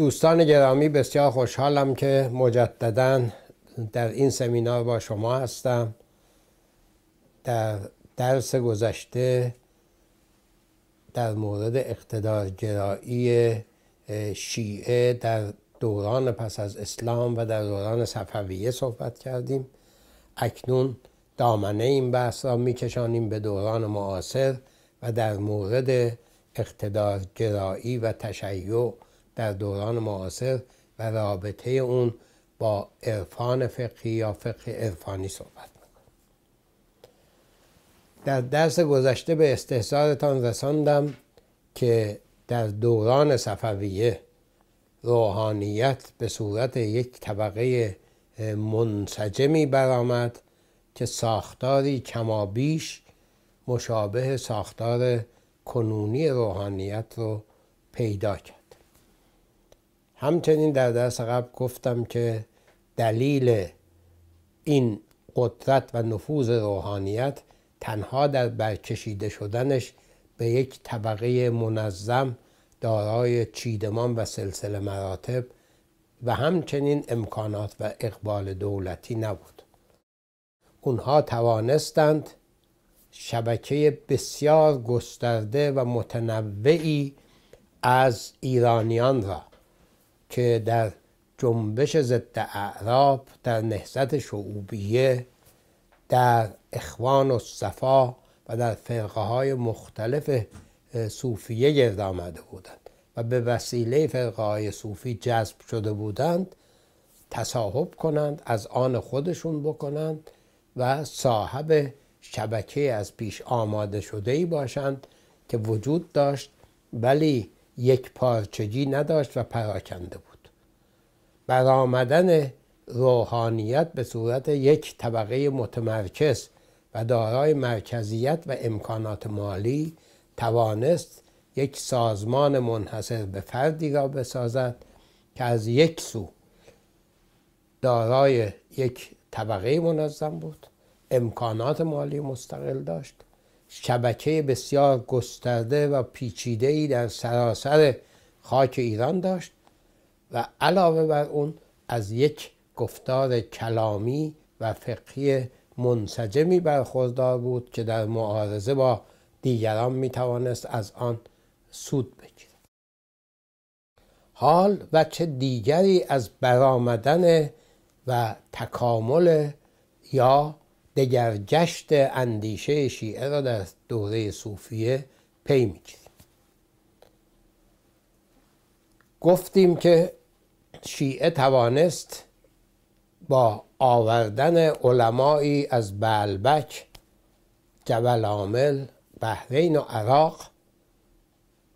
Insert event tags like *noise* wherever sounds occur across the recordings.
دوستان گرامی بسیار خوشحالم که مجددا در این سمینار با شما هستم در درس گذشته در مورد اقتدارگرایی شیعه در دوران پس از اسلام و در دوران صفویه صحبت کردیم اکنون دامنه این بحث را میکشانیم به دوران معاصر و در مورد اقتدارگرایی و تشیع در دوران معاصر و رابطه اون با عرفان فقهی یا فقه عرفانی صحبت در درس گذشته به استحضارتان رساندم که در دوران صفویه روحانیت به صورت یک طبقه منسجمی برآمد که ساختاری کمابیش مشابه ساختار کنونی روحانیت رو پیدا کرد همچنین در درس قبل گفتم که دلیل این قدرت و نفوذ روحانیت تنها در برکشیده شدنش به یک طبقه منظم دارای چیدمان و سلسله مراتب و همچنین امکانات و اقبال دولتی نبود اونها توانستند شبکه بسیار گسترده و متنوعی از ایرانیان را که در جنبش ضد اعراب در نهزت شعوبیه در اخوان و صفا و در فرقه های مختلف صوفیه گرد آمده بودند و به وسیله فرقه های صوفی جذب شده بودند تصاحب کنند از آن خودشون بکنند و صاحب شبکه از پیش آماده شده ای باشند که وجود داشت ولی یک پارچگی نداشت و پراکنده بود برآمدن روحانیت به صورت یک طبقه متمرکز و دارای مرکزیت و امکانات مالی توانست یک سازمان منحصر به فردی را بسازد که از یک سو دارای یک طبقه منظم بود امکانات مالی مستقل داشت شبکه بسیار گسترده و پیچیده ای در سراسر خاک ایران داشت و علاوه بر اون از یک گفتار کلامی و فقهی منسجمی برخوردار بود که در معارضه با دیگران میتوانست از آن سود بگیرد حال و چه دیگری از برآمدن و تکامل یا جشت اندیشه شیعه را در دوره صوفیه پی میگیریم گفتیم که شیعه توانست با آوردن علمایی از بلبک جبل عامل بحرین و عراق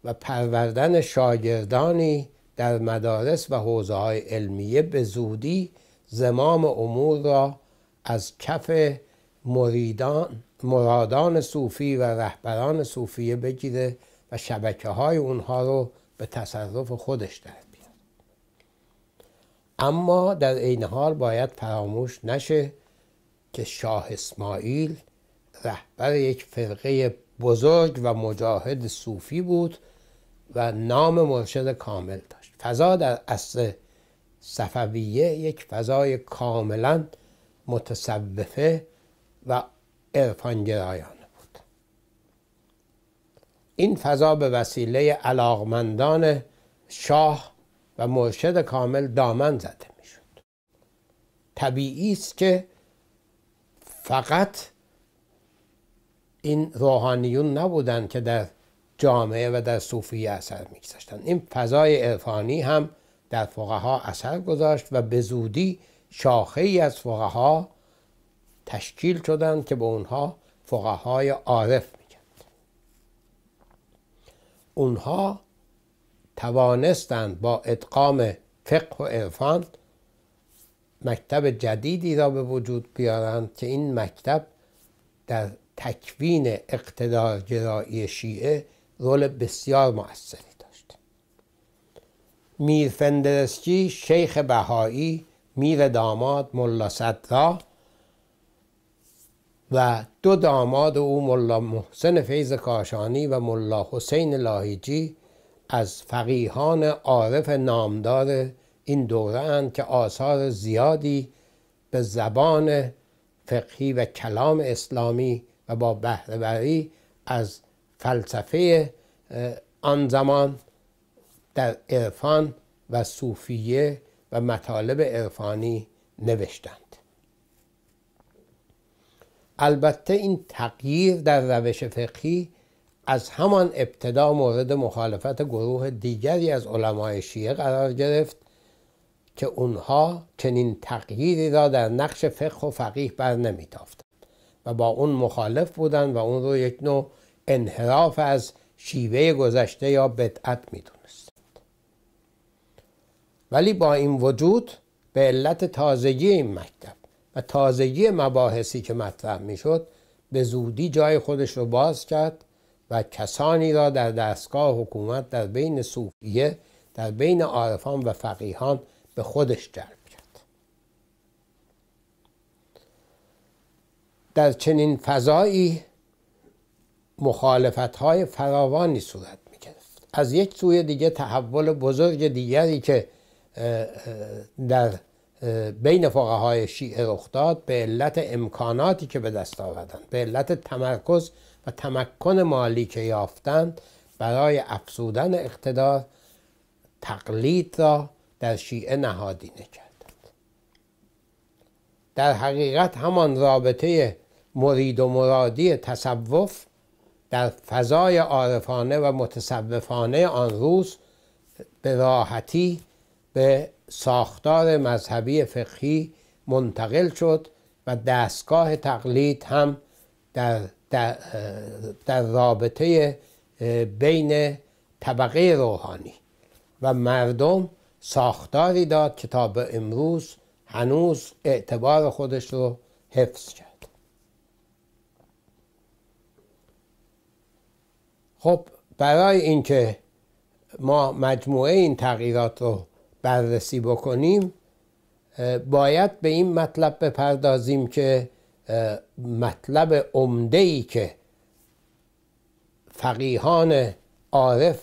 و پروردن شاگردانی در مدارس و حوزه های علمیه به زودی زمام امور را از کف مریدان مرادان صوفی و رهبران صوفیه بگیره و شبکه های اونها رو به تصرف خودش در بیاره اما در عین حال باید فراموش نشه که شاه اسماعیل رهبر یک فرقه بزرگ و مجاهد صوفی بود و نام مرشد کامل داشت فضا در اصل صفویه یک فضای کاملا متصوفه و عرفانگرایان بود این فضا به وسیله علاقمندان شاه و مرشد کامل دامن زده میشد طبیعی است که فقط این روحانیون نبودند که در جامعه و در صوفیه اثر میگذاشتند این فضای عرفانی هم در فقها اثر گذاشت و به زودی شاخه ای از فقها تشکیل شدند که به اونها فقهای عارف میکند اونها توانستند با ادغام فقه و عرفان مکتب جدیدی را به وجود بیارند که این مکتب در تکوین اقتدارگرایی شیعه رول بسیار موثری داشت میر فندرسکی شیخ بهایی میر داماد ملا صدرا و دو داماد او ملا محسن فیض کاشانی و ملا حسین لاهیجی از فقیهان عارف نامدار این دوره اند که آثار زیادی به زبان فقهی و کلام اسلامی و با بهرهبری از فلسفه آن زمان در عرفان و صوفیه و مطالب عرفانی نوشتند البته این تغییر در روش فقهی از همان ابتدا مورد مخالفت گروه دیگری از علمای شیعه قرار گرفت که اونها چنین تغییری را در نقش فقه و فقیه بر نمیتافتند و با اون مخالف بودند و اون رو یک نوع انحراف از شیوه گذشته یا بدعت میدونند ولی با این وجود به علت تازگی این مکتب و تازگی مباحثی که مطرح میشد به زودی جای خودش رو باز کرد و کسانی را در دستگاه حکومت در بین صوفیه در بین عارفان و فقیهان به خودش جلب کرد در چنین فضایی مخالفت های فراوانی صورت می از یک سوی دیگه تحول بزرگ دیگری که در بین های شیعه رخ داد به علت امکاناتی که به دست آوردند به علت تمرکز و تمکن مالی که یافتند برای افزودن اقتدار تقلید را در شیعه نهادی کردند در حقیقت همان رابطه مرید و مرادی تصوف در فضای عارفانه و متصوفانه آن روز به راحتی به ساختار مذهبی فقهی منتقل شد و دستگاه تقلید هم در, در, در رابطه بین طبقه روحانی و مردم ساختاری داد که تا به امروز هنوز اعتبار خودش رو حفظ کرد خب برای اینکه ما مجموعه این تغییرات رو بررسی بکنیم باید به این مطلب بپردازیم که مطلب عمده ای که فقیهان عارف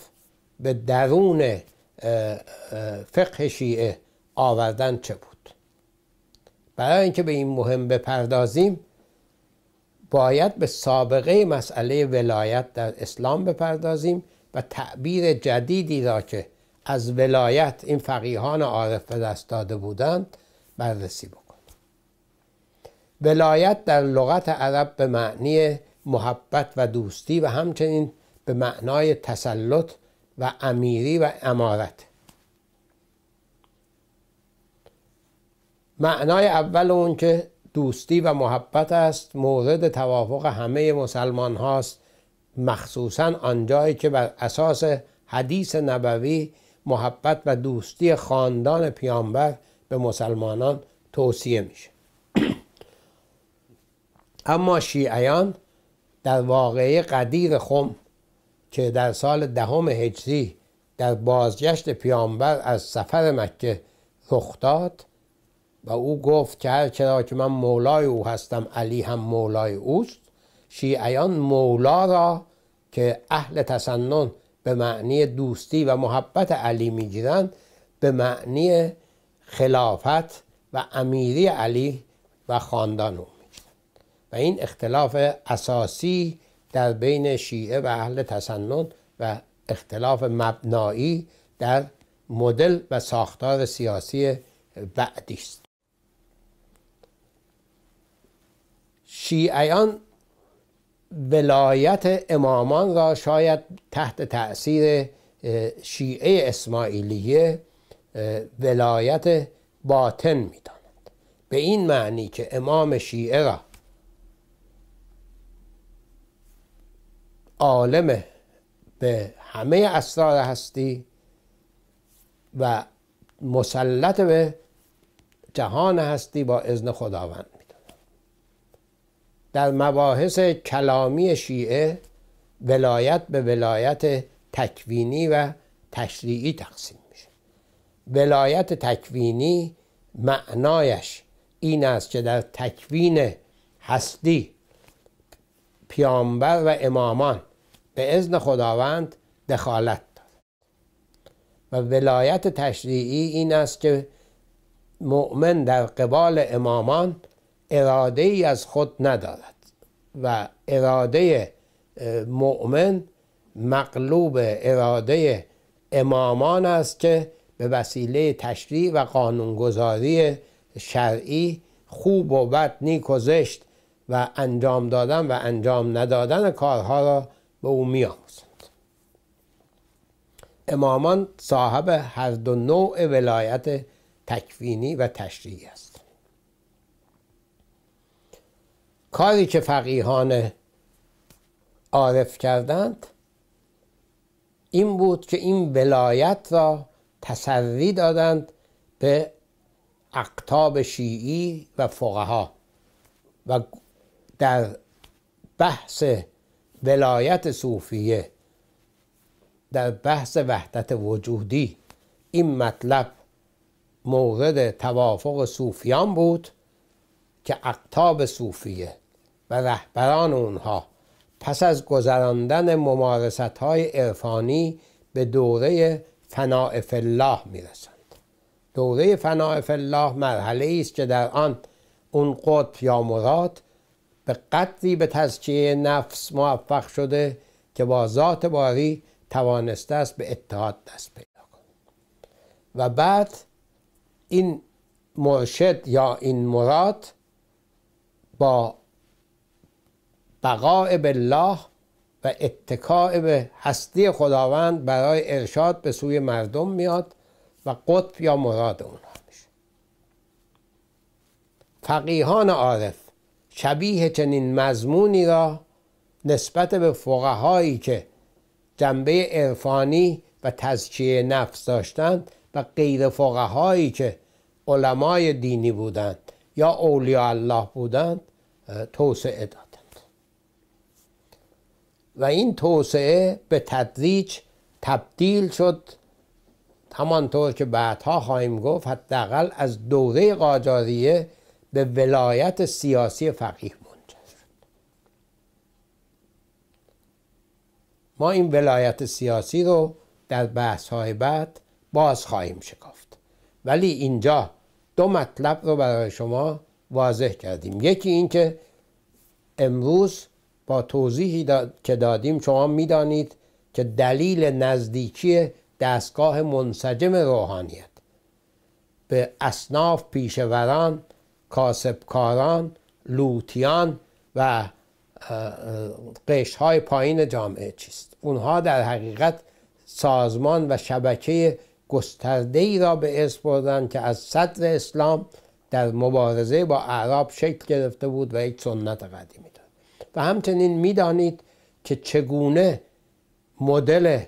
به درون فقه شیعه آوردن چه بود برای اینکه به این مهم بپردازیم باید به سابقه مسئله ولایت در اسلام بپردازیم و تعبیر جدیدی را که از ولایت این فقیهان عارف به دست داده بودند بررسی بکن. ولایت در لغت عرب به معنی محبت و دوستی و همچنین به معنای تسلط و امیری و امارت معنای اول اون که دوستی و محبت است مورد توافق همه مسلمان هاست مخصوصا آنجایی که بر اساس حدیث نبوی محبت و دوستی خاندان پیامبر به مسلمانان توصیه میشه *clears throat* اما شیعیان در واقعه قدیر خم که در سال دهم هجری در بازگشت پیامبر از سفر مکه رخ داد و او گفت که هر چرا که من مولای او هستم علی هم مولای اوست شیعیان مولا را که اهل تسنن به معنی دوستی و محبت علی میگیرند به معنی خلافت و امیری علی و خاندان او و این اختلاف اساسی در بین شیعه و اهل تسنن و اختلاف مبنایی در مدل و ساختار سیاسی بعدی است شیعیان ولایت امامان را شاید تحت تأثیر شیعه اسماعیلیه ولایت باطن میدانند به این معنی که امام شیعه را عالم به همه اسرار هستی و مسلط به جهان هستی با اذن خداوند در مباحث کلامی شیعه ولایت به ولایت تکوینی و تشریعی تقسیم میشه ولایت تکوینی معنایش این است که در تکوین هستی پیامبر و امامان به اذن خداوند دخالت داره و ولایت تشریعی این است که مؤمن در قبال امامان اراده ای از خود ندارد و اراده مؤمن مقلوب اراده امامان است که به وسیله تشریع و قانونگذاری شرعی خوب و بد نیک و زشت و انجام دادن و انجام ندادن کارها را به او میآموزند امامان صاحب هر دو نوع ولایت تکوینی و تشریعی است کاری که فقیهان عارف کردند این بود که این ولایت را تسری دادند به اقتاب شیعی و فقها و در بحث ولایت صوفیه در بحث وحدت وجودی این مطلب مورد توافق صوفیان بود که اقتاب صوفیه و رهبران اونها پس از گذراندن ممارست های عرفانی به دوره فناع الله میرسند دوره فناع الله مرحله است که در آن اون قطب یا مراد به قدری به تزکیه نفس موفق شده که با ذات باری توانسته است به اتحاد دست پیدا کند و بعد این مرشد یا این مراد با بقاء الله و اتکاع به هستی خداوند برای ارشاد به سوی مردم میاد و قطب یا مراد اونها میشه فقیهان عارف شبیه چنین مضمونی را نسبت به فقهایی که جنبه عرفانی و تزکیه نفس داشتند و غیر فقهایی که علمای دینی بودند یا اولیاء الله بودند توسعه داد و این توسعه به تدریج تبدیل شد همانطور که بعدها خواهیم گفت حداقل از دوره قاجاریه به ولایت سیاسی فقیه منجر شد ما این ولایت سیاسی رو در بحث های بعد باز خواهیم شکافت ولی اینجا دو مطلب رو برای شما واضح کردیم یکی اینکه امروز با توضیحی که دادیم شما میدانید که دلیل نزدیکی دستگاه منسجم روحانیت به اصناف پیشوران کاسبکاران لوتیان و قشهای پایین جامعه چیست اونها در حقیقت سازمان و شبکه گسترده ای را به اسم بردن که از صدر اسلام در مبارزه با اعراب شکل گرفته بود و یک سنت قدیمی و همچنین میدانید که چگونه مدل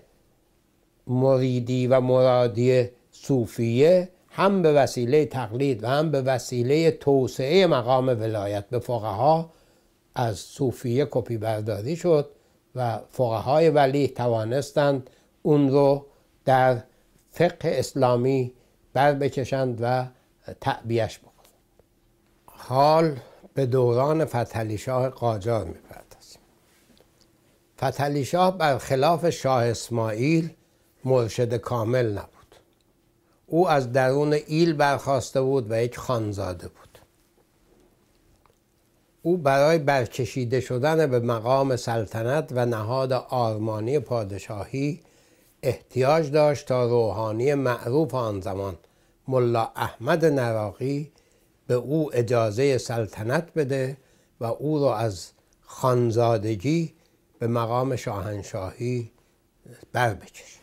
مریدی و مرادی صوفیه هم به وسیله تقلید و هم به وسیله توسعه مقام ولایت به فقها از صوفیه کپی برداری شد و فقهای ولی توانستند اون رو در فقه اسلامی بر بکشند و تعبیهش بکنند حال به دوران فتحعلی شاه قاجار میپردازیم فتحعلی شاه برخلاف شاه اسماعیل مرشد کامل نبود او از درون ایل برخواسته بود و یک خانزاده بود او برای برکشیده شدن به مقام سلطنت و نهاد آرمانی پادشاهی احتیاج داشت تا روحانی معروف آن زمان ملا احمد نراقی به او اجازه سلطنت بده و او را از خانزادگی به مقام شاهنشاهی بر بکشه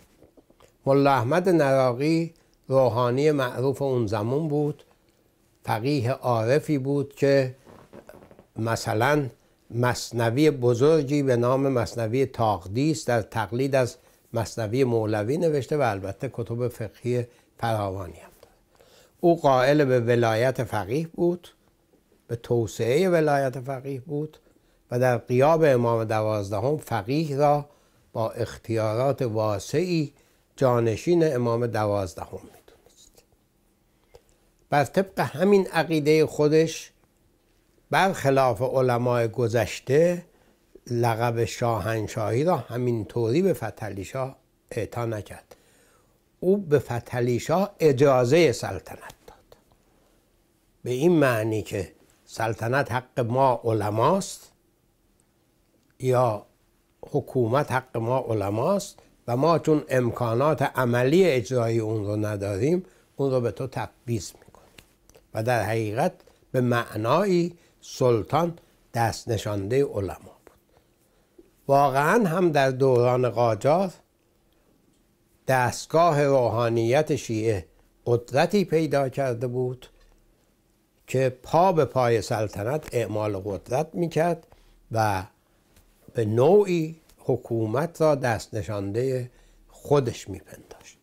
ملا احمد نراقی روحانی معروف اون زمان بود فقیه عارفی بود که مثلا مصنوی بزرگی به نام مصنوی تاقدیس در تقلید از مصنوی مولوی نوشته و البته کتب فقهی فراوانی هم. او قائل به ولایت فقیه بود به توسعه ولایت فقیه بود و در قیاب امام دوازدهم فقیه را با اختیارات واسعی جانشین امام دوازدهم میدونست بر طبق همین عقیده خودش برخلاف علمای گذشته لقب شاهنشاهی را همینطوری به فتلیشا شاه اعطا نکرد او به فتحعلی شاه اجازه سلطنت داد به این معنی که سلطنت حق ما علماست یا حکومت حق ما علماست و ما چون امکانات عملی اجرای اون رو نداریم اون رو به تو تقبیز میکنیم و در حقیقت به معنای سلطان دست نشانده علما بود واقعا هم در دوران قاجار دستگاه روحانیت شیعه قدرتی پیدا کرده بود که پا به پای سلطنت اعمال قدرت میکرد و به نوعی حکومت را دست نشانده خودش میپنداشت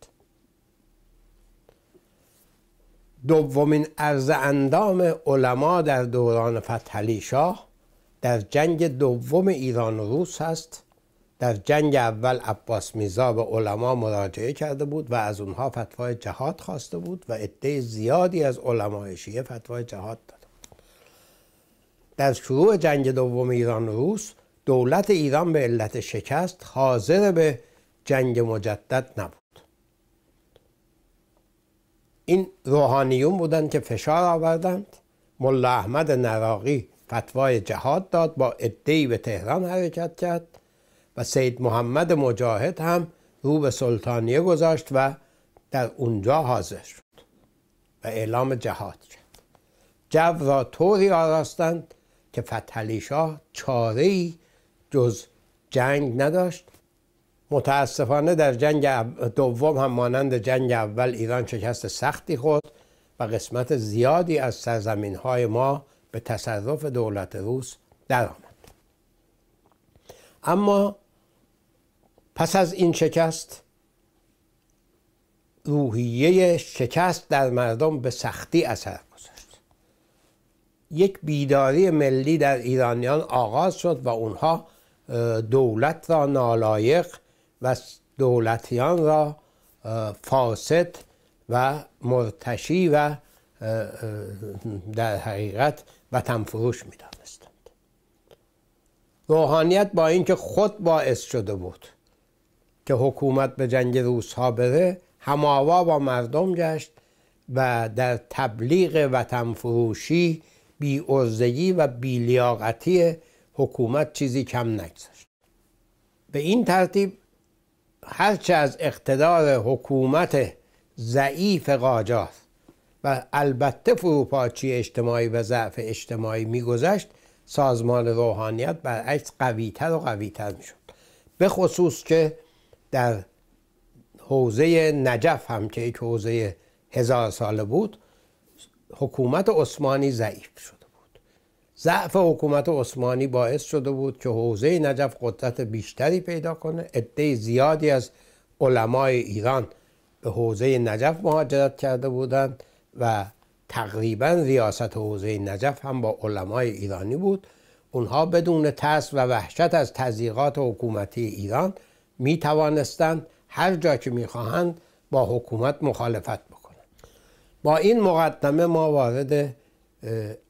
دومین عرض اندام علما در دوران فتحعلی شاه در جنگ دوم ایران و روس هست در جنگ اول عباس میزا به علما مراجعه کرده بود و از اونها فتوای جهاد خواسته بود و عده زیادی از علمای شیعه فتوای جهاد داد در شروع جنگ دوم ایران روس دولت ایران به علت شکست حاضر به جنگ مجدد نبود این روحانیون بودند که فشار آوردند ملا احمد نراقی فتوای جهاد داد با ای به تهران حرکت کرد و سید محمد مجاهد هم رو به سلطانیه گذاشت و در اونجا حاضر شد و اعلام جهاد کرد جو را طوری آراستند که فتحعلی شاه چاره جز جنگ نداشت متاسفانه در جنگ دوم هم مانند جنگ اول ایران شکست سختی خورد و قسمت زیادی از سرزمین های ما به تصرف دولت روس درآمد اما پس از این شکست روحیه شکست در مردم به سختی اثر گذاشت یک بیداری ملی در ایرانیان آغاز شد و اونها دولت را نالایق و دولتیان را فاسد و مرتشی و در حقیقت وطن فروش می‌دانستند. روحانیت با اینکه خود باعث شده بود که حکومت به جنگ ها بره هماوا با مردم گشت و در تبلیغ وطن فروشی بی ارزگی و بیلیاقتی حکومت چیزی کم نگذاشت به این ترتیب هرچه از اقتدار حکومت ضعیف قاجار و البته فروپاچی اجتماعی و ضعف اجتماعی میگذشت سازمان روحانیت برعکس قویتر و قویتر میشد به خصوص که در حوزه نجف هم که یک حوزه هزار ساله بود حکومت عثمانی ضعیف شده بود ضعف حکومت عثمانی باعث شده بود که حوزه نجف قدرت بیشتری پیدا کنه عده زیادی از علمای ایران به حوزه نجف مهاجرت کرده بودند و تقریبا ریاست حوزه نجف هم با علمای ایرانی بود اونها بدون ترس و وحشت از تزیقات حکومتی ایران می توانستند هر جا که می با حکومت مخالفت بکنند با این مقدمه ما وارد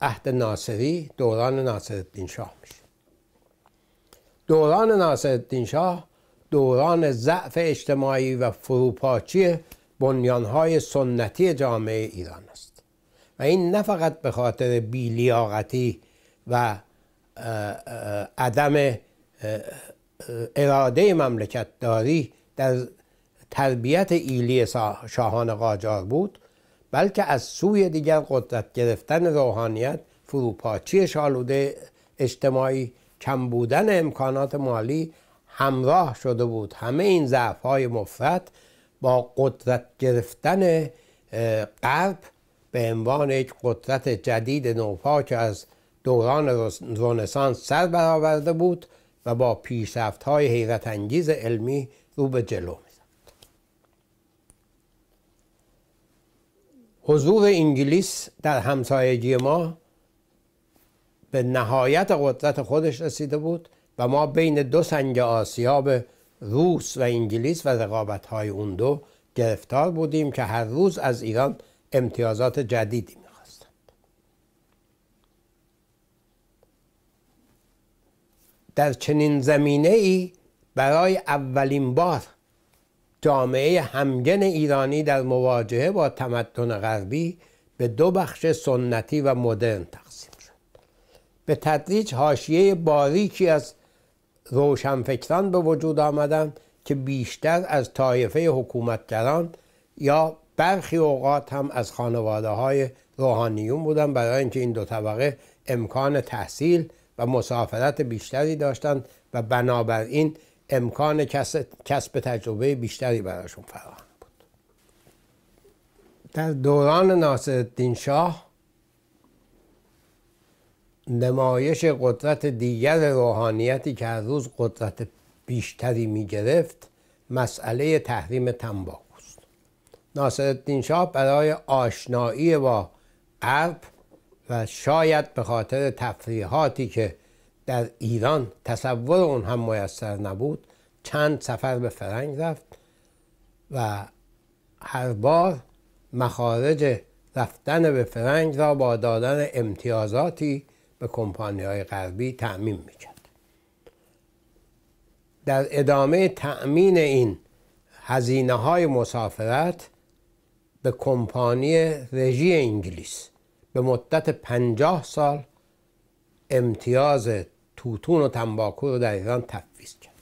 عهد ناصری دوران ناصرالدین شاه میشه دوران ناصرالدین شاه دوران ضعف اجتماعی و فروپاچی بنیانهای سنتی جامعه ایران است و این نه فقط به خاطر بیلیاقتی و عدم اراده مملکتداری در تربیت ایلی شاهان قاجار بود بلکه از سوی دیگر قدرت گرفتن روحانیت فروپاچی شالوده اجتماعی کم بودن امکانات مالی همراه شده بود همه این ضعف های مفرد با قدرت گرفتن غرب به عنوان یک قدرت جدید نوپا که از دوران رونسانس سر برآورده بود و با پیشرفت های حیرت انگیز علمی رو به جلو میزد حضور انگلیس در همسایگی ما به نهایت قدرت خودش رسیده بود و ما بین دو سنگ آسیاب روس و انگلیس و رقابت های اون دو گرفتار بودیم که هر روز از ایران امتیازات جدیدی در چنین زمینه ای برای اولین بار جامعه همگن ایرانی در مواجهه با تمدن غربی به دو بخش سنتی و مدرن تقسیم شد به تدریج حاشیه باریکی از روشنفکران به وجود آمدند که بیشتر از طایفه حکومتگران یا برخی اوقات هم از خانواده های روحانیون بودن برای اینکه این دو طبقه امکان تحصیل و مسافرت بیشتری داشتند و بنابراین امکان کسب تجربه بیشتری براشون فراهم بود در دوران الدین شاه نمایش قدرت دیگر روحانیتی که هر روز قدرت بیشتری می گرفت مسئله تحریم تنباکو است الدین شاه برای آشنایی با غرب و شاید به خاطر تفریحاتی که در ایران تصور اون هم میسر نبود چند سفر به فرنگ رفت و هر بار مخارج رفتن به فرنگ را با دادن امتیازاتی به کمپانی های غربی تعمین میکرد در ادامه تأمین این هزینه های مسافرت به کمپانی رژی انگلیس به مدت پنجاه سال امتیاز توتون و تنباکو رو در ایران تفویز کرد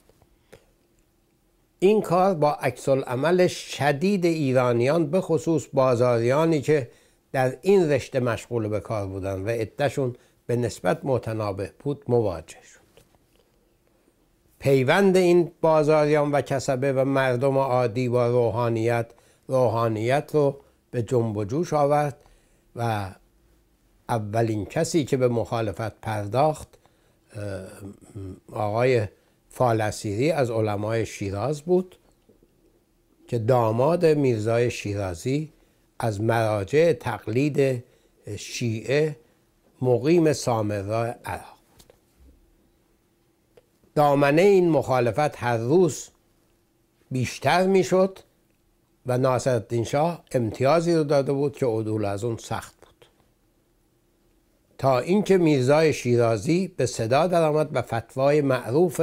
این کار با عکس عمل شدید ایرانیان به خصوص بازاریانی که در این رشته مشغول به کار بودند و عدهشون به نسبت متنابه بود مواجه شد پیوند این بازاریان و کسبه و مردم عادی با روحانیت روحانیت رو به جنب و جوش آورد و اولین کسی که به مخالفت پرداخت آقای فالسیری از علمای شیراز بود که داماد میرزای شیرازی از مراجع تقلید شیعه مقیم سامرا عراق بود دامنه این مخالفت هر روز بیشتر میشد و ناصرالدین شاه امتیازی رو داده بود که عدول از اون سخت تا اینکه میرزای شیرازی به صدا درآمد و فتوای معروف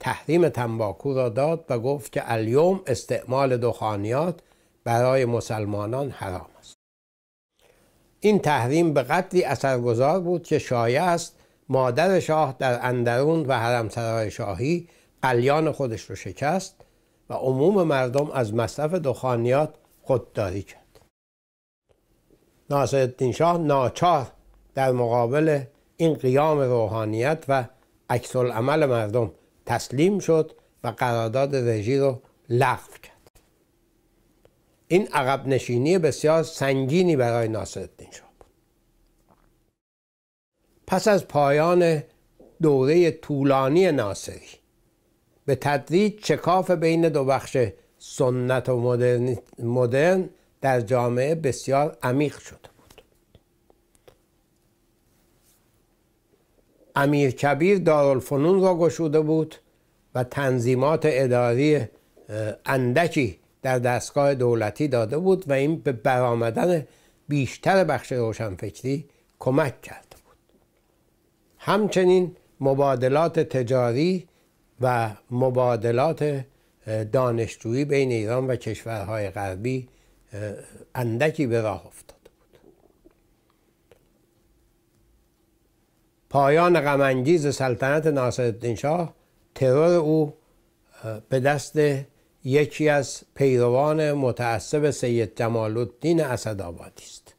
تحریم تنباکو را داد و گفت که الیوم استعمال دخانیات برای مسلمانان حرام است این تحریم به قدری اثرگذار بود که شایع است مادر شاه در اندرون و حرمسرای شاهی قلیان خودش را شکست و عموم مردم از مصرف دخانیات خودداری کرد ناصرالدین شاه ناچار در مقابل این قیام روحانیت و عکس عمل مردم تسلیم شد و قرارداد رژی رو لغو کرد این عقب نشینی بسیار سنگینی برای ناصرالدین شاه بود پس از پایان دوره طولانی ناصری به تدریج چکاف بین دو بخش سنت و مدرن در جامعه بسیار عمیق شد امیر کبیر دارالفنون را گشوده بود و تنظیمات اداری اندکی در دستگاه دولتی داده بود و این به برآمدن بیشتر بخش روشنفکری کمک کرده بود همچنین مبادلات تجاری و مبادلات دانشجویی بین ایران و کشورهای غربی اندکی به راه افتاد پایان غمانگیز سلطنت ناصرالدین شاه ترور او به دست یکی از پیروان متعصب سید جمال الدین اسدآبادی است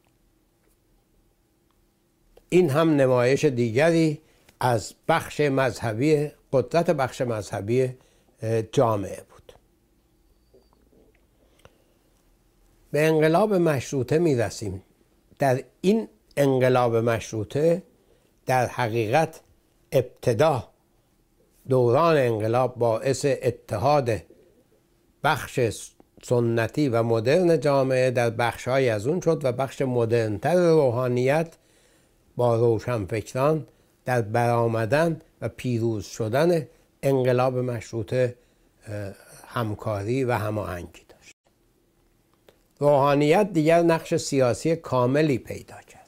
این هم نمایش دیگری از بخش مذهبی قدرت بخش مذهبی جامعه بود به انقلاب مشروطه می رسیم در این انقلاب مشروطه در حقیقت ابتدا دوران انقلاب باعث اتحاد بخش سنتی و مدرن جامعه در بخشهایی از اون شد و بخش مدرنتر روحانیت با روشنفکران در برآمدن و پیروز شدن انقلاب مشروط همکاری و هماهنگی داشت روحانیت دیگر نقش سیاسی کاملی پیدا کرد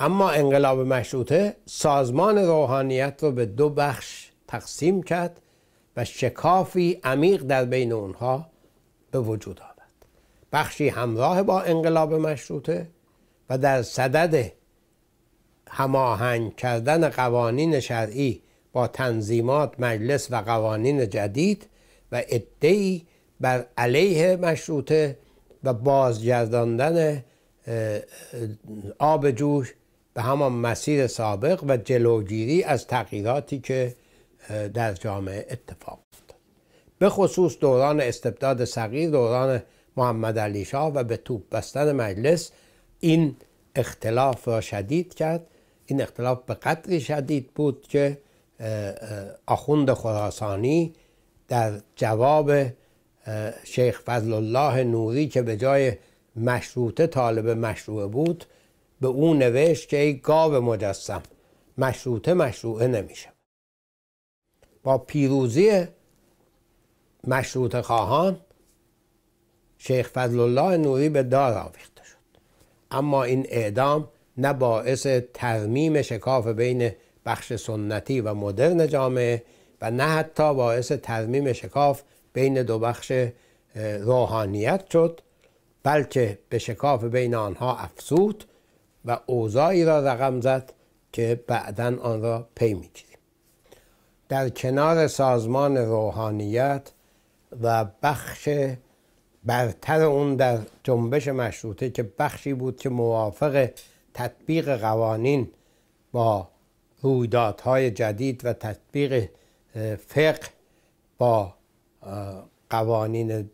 اما انقلاب مشروطه سازمان روحانیت رو به دو بخش تقسیم کرد و شکافی عمیق در بین اونها به وجود آورد بخشی همراه با انقلاب مشروطه و در صدد هماهنگ کردن قوانین شرعی با تنظیمات مجلس و قوانین جدید و ادعی بر علیه مشروطه و بازگرداندن آب جوش به همان مسیر سابق و جلوگیری از تغییراتی که در جامعه اتفاق افتاد به خصوص دوران استبداد صغیر دوران محمد علی شاه و به توپ بستن مجلس این اختلاف را شدید کرد این اختلاف به قدری شدید بود که آخوند خراسانی در جواب شیخ فضل الله نوری که به جای مشروطه طالب مشروعه بود به او نوشت که ای گاو مجسم مشروطه مشروعه نمیشه با پیروزی مشروط خواهان شیخ فضل الله نوری به دار آویخته شد اما این اعدام نه باعث ترمیم شکاف بین بخش سنتی و مدرن جامعه و نه حتی باعث ترمیم شکاف بین دو بخش روحانیت شد بلکه به شکاف بین آنها افزود و اوضاعی را رقم زد که بعدا آن را پی میگیریم در کنار سازمان روحانیت و بخش برتر اون در جنبش مشروطه که بخشی بود که موافق تطبیق قوانین با رویدادهای جدید و تطبیق فقه با قوانین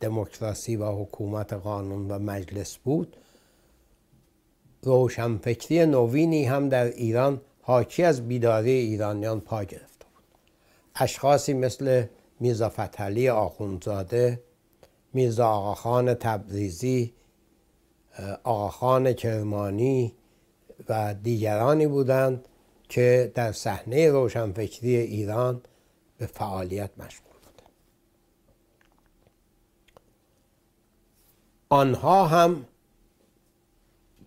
دموکراسی و حکومت قانون و مجلس بود روشنفکری نوینی هم در ایران حاکی از بیداری ایرانیان پا گرفته بود اشخاصی مثل میرزا فتحعلی آخوندزاده میرزا آقاخان تبریزی آقاخان کرمانی و دیگرانی بودند که در صحنه روشنفکری ایران به فعالیت مشغول بودند آنها هم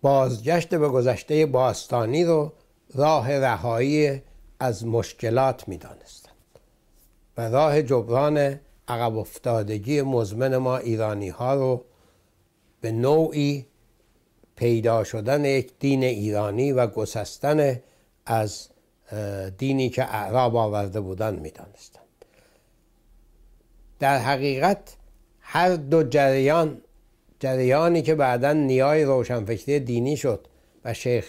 بازگشت به گذشته باستانی رو راه رهایی از مشکلات می دانستند و راه جبران عقب افتادگی مزمن ما ایرانی ها رو به نوعی پیدا شدن یک دین ایرانی و گسستن از دینی که اعراب آورده بودند می دانستند. در حقیقت هر دو جریان جریانی که بعدا نیای روشنفکری دینی شد و شیخ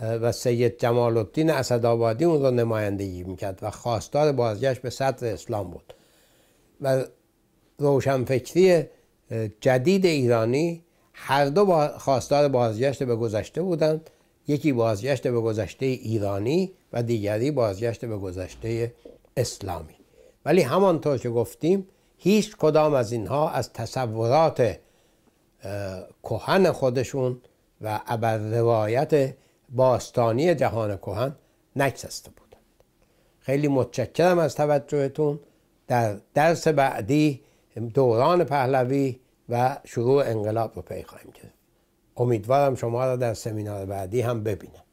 و سید جمال الدین اسدآبادی اون رو نمایندگی میکرد و خواستار بازگشت به سطر اسلام بود و روشنفکری جدید ایرانی هر دو خواستار بازگشت به گذشته بودند یکی بازگشت به گذشته ایرانی و دیگری بازگشت به گذشته اسلامی ولی همانطور که گفتیم هیچ کدام از اینها از تصورات کهن خودشون و ابر روایت باستانی جهان کهن نکسسته بودند خیلی متشکرم از توجهتون در درس بعدی دوران پهلوی و شروع انقلاب رو پی خواهیم کرد امیدوارم شما را در سمینار بعدی هم ببینم